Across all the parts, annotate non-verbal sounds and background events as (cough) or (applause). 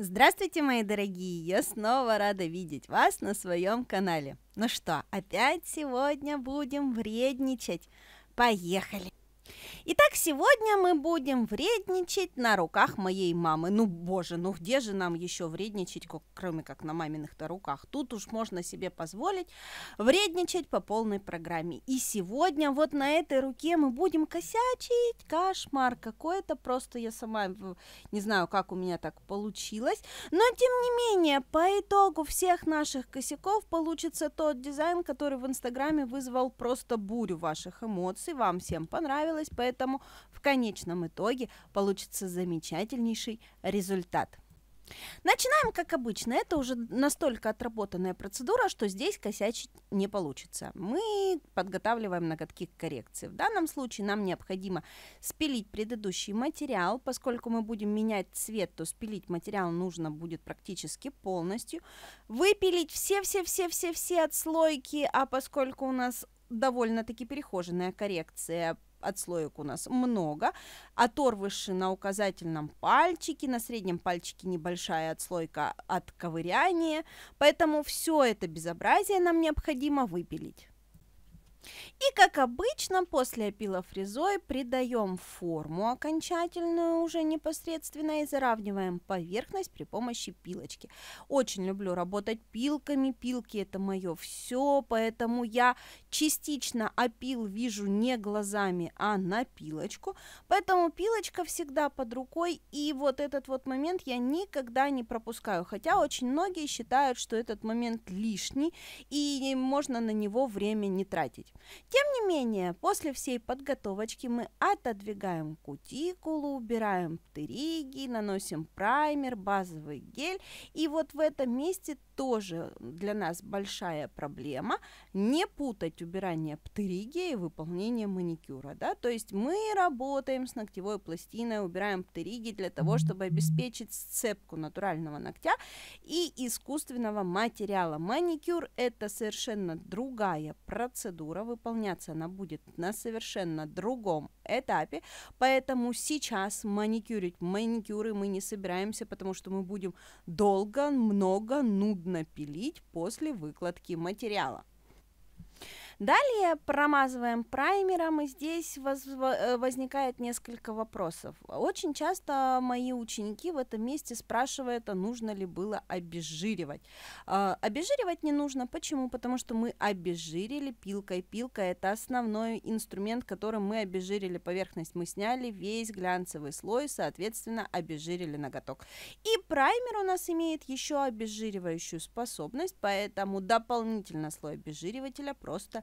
Здравствуйте, мои дорогие! Я снова рада видеть вас на своем канале. Ну что, опять сегодня будем вредничать? Поехали! Итак, сегодня мы будем вредничать на руках моей мамы. Ну, боже, ну где же нам еще вредничать, кроме как на маминых-то руках? Тут уж можно себе позволить вредничать по полной программе. И сегодня вот на этой руке мы будем косячить. Кошмар какой-то, просто я сама э, не знаю, как у меня так получилось. Но, тем не менее, по итогу всех наших косяков получится тот дизайн, который в Инстаграме вызвал просто бурю ваших эмоций. Вам всем понравилось, поэтому поэтому в конечном итоге получится замечательнейший результат. Начинаем, как обычно. Это уже настолько отработанная процедура, что здесь косячить не получится. Мы подготавливаем ноготки к коррекции. В данном случае нам необходимо спилить предыдущий материал. Поскольку мы будем менять цвет, то спилить материал нужно будет практически полностью. Выпилить все-все-все-все-все отслойки, а поскольку у нас довольно-таки перехоженная коррекция отслоек у нас много. Оторвыши на указательном пальчике, на среднем пальчике небольшая отслойка от ковыряния. Поэтому все это безобразие нам необходимо выпилить. И, как обычно, после опила фрезой придаем форму окончательную уже непосредственно и заравниваем поверхность при помощи пилочки. Очень люблю работать пилками, пилки это мое все, поэтому я частично опил вижу не глазами, а на пилочку, поэтому пилочка всегда под рукой, и вот этот вот момент я никогда не пропускаю, хотя очень многие считают, что этот момент лишний, и можно на него время не тратить. Тем не менее, после всей подготовочки мы отодвигаем кутикулу, убираем птериги, наносим праймер, базовый гель. И вот в этом месте тоже для нас большая проблема не путать убирание птериги и выполнение маникюра. Да? То есть мы работаем с ногтевой пластиной, убираем птериги для того, чтобы обеспечить сцепку натурального ногтя и искусственного материала. Маникюр – это совершенно другая процедура, процедура, выполняться она будет на совершенно другом этапе, поэтому сейчас маникюрить маникюры мы не собираемся, потому что мы будем долго, много, нудно пилить после выкладки материала. Далее промазываем праймером, и здесь воз э, возникает несколько вопросов. Очень часто мои ученики в этом месте спрашивают, а нужно ли было обезжиривать. Э, обезжиривать не нужно. Почему? Потому что мы обезжирили пилкой. Пилка – это основной инструмент, которым мы обезжирили поверхность. Мы сняли весь глянцевый слой, соответственно, обезжирили ноготок. И праймер у нас имеет еще обезжиривающую способность, поэтому дополнительно слой обезжиривателя просто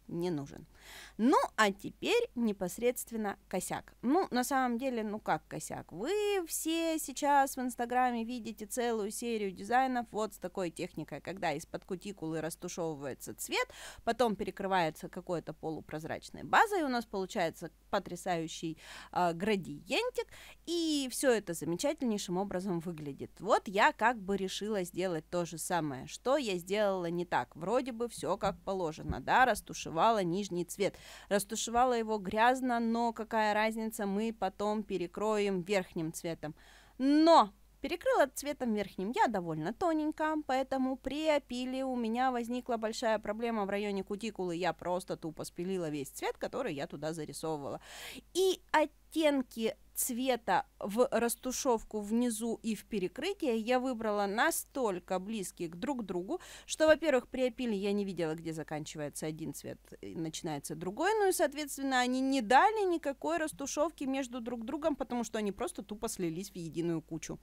не нужен. Ну, а теперь непосредственно косяк. Ну, на самом деле, ну как косяк? Вы все сейчас в Инстаграме видите целую серию дизайнов вот с такой техникой, когда из-под кутикулы растушевывается цвет, потом перекрывается какой-то полупрозрачной базой, у нас получается потрясающий э, градиентик, и все это замечательнейшим образом выглядит. Вот я как бы решила сделать то же самое, что я сделала не так. Вроде бы все как положено, да, растушевала растушевала нижний цвет. Растушевала его грязно, но какая разница, мы потом перекроем верхним цветом. Но Перекрыла цветом верхним я довольно тоненько, поэтому при опиле у меня возникла большая проблема в районе кутикулы. Я просто тупо спилила весь цвет, который я туда зарисовывала. И оттенки цвета в растушевку внизу и в перекрытие я выбрала настолько близкие к друг другу, что, во-первых, при опиле я не видела, где заканчивается один цвет и начинается другой, ну и, соответственно, они не дали никакой растушевки между друг другом, потому что они просто тупо слились в единую кучу.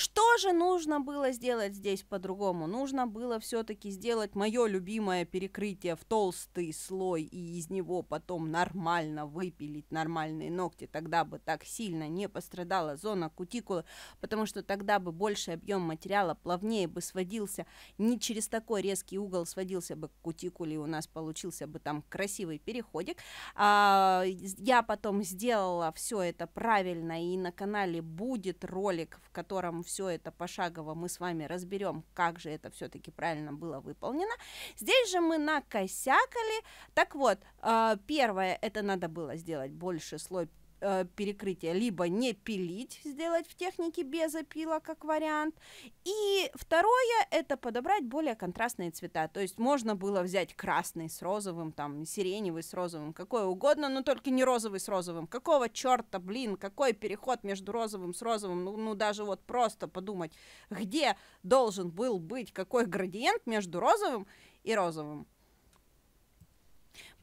Что же нужно было сделать здесь по-другому? Нужно было все-таки сделать мое любимое перекрытие в толстый слой и из него потом нормально выпилить нормальные ногти. Тогда бы так сильно не пострадала зона кутикулы, потому что тогда бы больший объем материала плавнее бы сводился, не через такой резкий угол сводился бы к кутикуле, и у нас получился бы там красивый переходик. А, я потом сделала все это правильно, и на канале будет ролик, в котором все это пошагово мы с вами разберем, как же это все-таки правильно было выполнено. Здесь же мы накосякали. Так вот, а, первое, это надо было сделать больше слой Э, перекрытия, либо не пилить, сделать в технике без опила как вариант. И второе это подобрать более контрастные цвета. То есть можно было взять красный с розовым, там сиреневый с розовым, какое угодно, но только не розовый с розовым. Какого черта, блин, какой переход между розовым с розовым? Ну, ну даже вот просто подумать, где должен был быть какой градиент между розовым и розовым.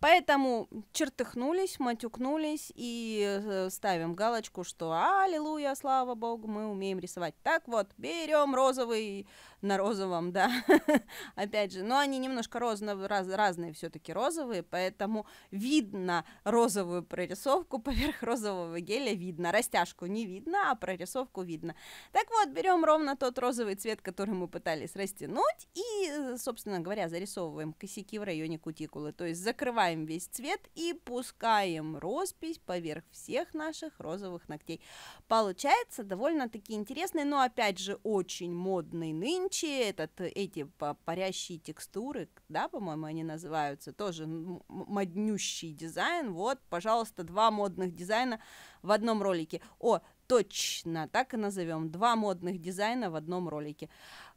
Поэтому чертыхнулись, матюкнулись и э, ставим галочку, что аллилуйя, слава богу, мы умеем рисовать. Так вот, берем розовый на розовом, да, (laughs) опять же, но они немножко розно, раз, разные все-таки розовые, поэтому видно розовую прорисовку (laughs) поверх розового геля, видно, растяжку не видно, а прорисовку видно. Так вот, берем ровно тот розовый цвет, который мы пытались растянуть, и, собственно говоря, зарисовываем косяки в районе кутикулы, то есть закрываем весь цвет и пускаем роспись поверх всех наших розовых ногтей. Получается довольно-таки интересный, но опять же очень модный ныне Винчи, этот, э, эти парящие текстуры, да, по-моему, они называются, тоже моднющий дизайн. Вот, пожалуйста, два модных дизайна в одном ролике. О, точно, так и назовем. Два модных дизайна в одном ролике.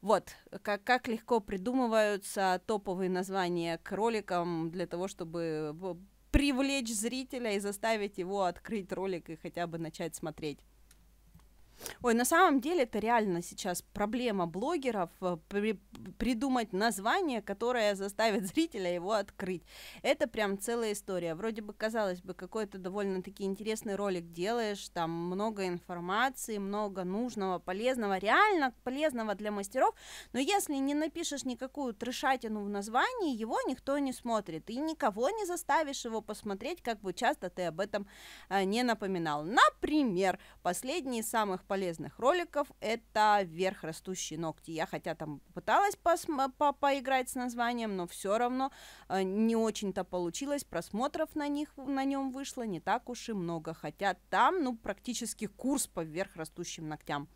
Вот, как, как легко придумываются топовые названия к роликам для того, чтобы э, привлечь зрителя и заставить его открыть ролик и хотя бы начать смотреть. Ой, на самом деле это реально сейчас проблема блогеров э, при, придумать название, которое заставит (laughs) зрителя его открыть. Это прям целая история. Вроде бы казалось бы какой-то довольно-таки интересный ролик делаешь, там много информации, много нужного, полезного, реально полезного для мастеров, но если не напишешь никакую трешатину в названии, его никто не смотрит, и никого не заставишь его посмотреть, как бы часто ты об этом э, не напоминал. Например, последний из самых полезных роликов это «Вверх растущие ногти». Я хотя там пыталась пос- по поиграть с названием, но все равно э, не очень-то получилось. Просмотров на, них, на нем вышло не так уж и много, хотя там ну, практически курс по вверх растущим ногтям.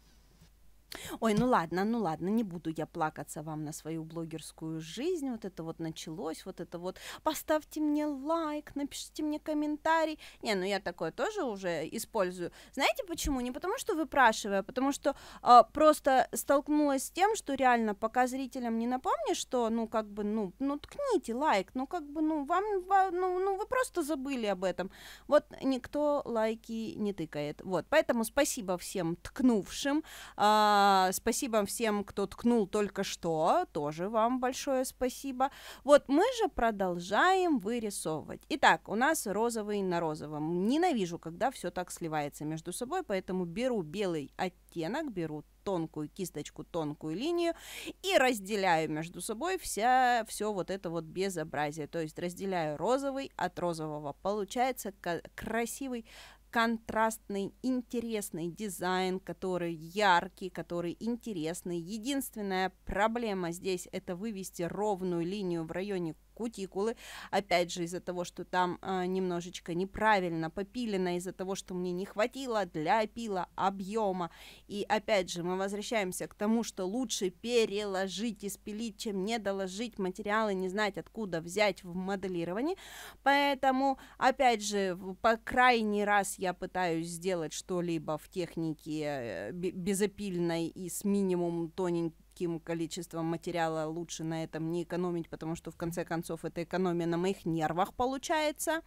Ой, ну ладно, ну ладно, не буду я плакаться вам на свою блогерскую жизнь. Вот это вот началось, вот это вот. Поставьте мне лайк, напишите мне комментарий. Не, ну я такое тоже уже использую. Знаете почему? Не потому что выпрашиваю, а потому что э, просто столкнулась с тем, что реально пока зрителям не напомню, что, ну как бы, ну, ну ткните лайк, ну как бы, ну вам, ну, ну вы просто забыли об этом. Вот никто лайки не тыкает. Вот, поэтому спасибо всем ткнувшим. Э, а, спасибо всем, кто ткнул только что. Тоже вам большое спасибо. Вот мы же продолжаем вырисовывать. Итак, у нас розовый на розовом. Ненавижу, когда все так сливается между собой, поэтому беру белый оттенок, беру тонкую кисточку, тонкую линию и разделяю между собой вся, все вот это вот безобразие. То есть разделяю розовый от розового. Получается красивый контрастный, интересный дизайн, который яркий, который интересный. Единственная проблема здесь это вывести ровную линию в районе кутикулы. Опять же, из-за того, что там э, немножечко неправильно попилено, из-за того, что мне не хватило для пила объема. И опять же, мы возвращаемся к тому, что лучше переложить и спилить, чем не доложить материалы, не знать, откуда взять в моделировании. Поэтому, опять же, по крайний раз я пытаюсь сделать что-либо в технике э, безопильной и с минимум тоненьких таким количеством материала лучше на этом не экономить, потому что в конце концов это экономия на моих нервах получается.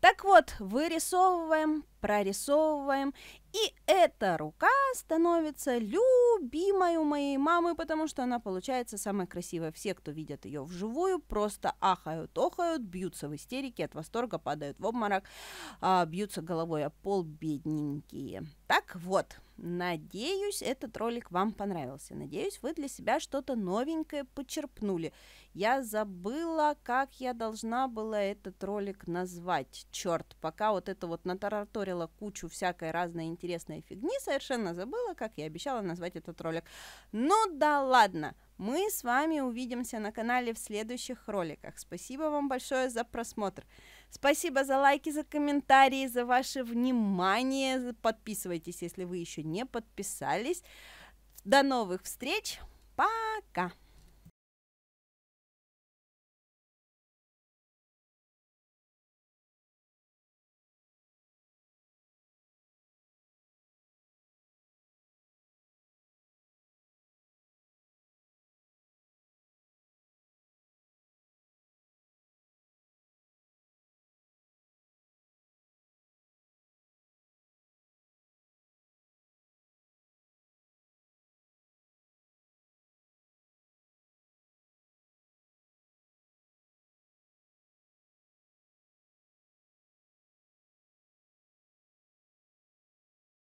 Так вот, вырисовываем, прорисовываем, и эта рука становится любимой у моей мамы, потому что она получается самая красивая. Все, кто видят ее вживую, просто ахают, охают, бьются в истерике, от восторга падают в обморок, а, бьются головой о пол бедненькие. Так вот, Надеюсь, этот ролик вам понравился. Надеюсь, вы для себя что-то новенькое почерпнули. Я забыла, как я должна была этот ролик назвать. Черт, пока вот это вот натараторила кучу всякой разной интересной фигни, совершенно забыла, как я обещала назвать этот ролик. Ну да ладно, мы с вами увидимся на канале в следующих роликах. Спасибо вам большое за просмотр. Спасибо за лайки, за комментарии, за ваше внимание. Подписывайтесь, если вы еще не подписались. До новых встреч. Пока.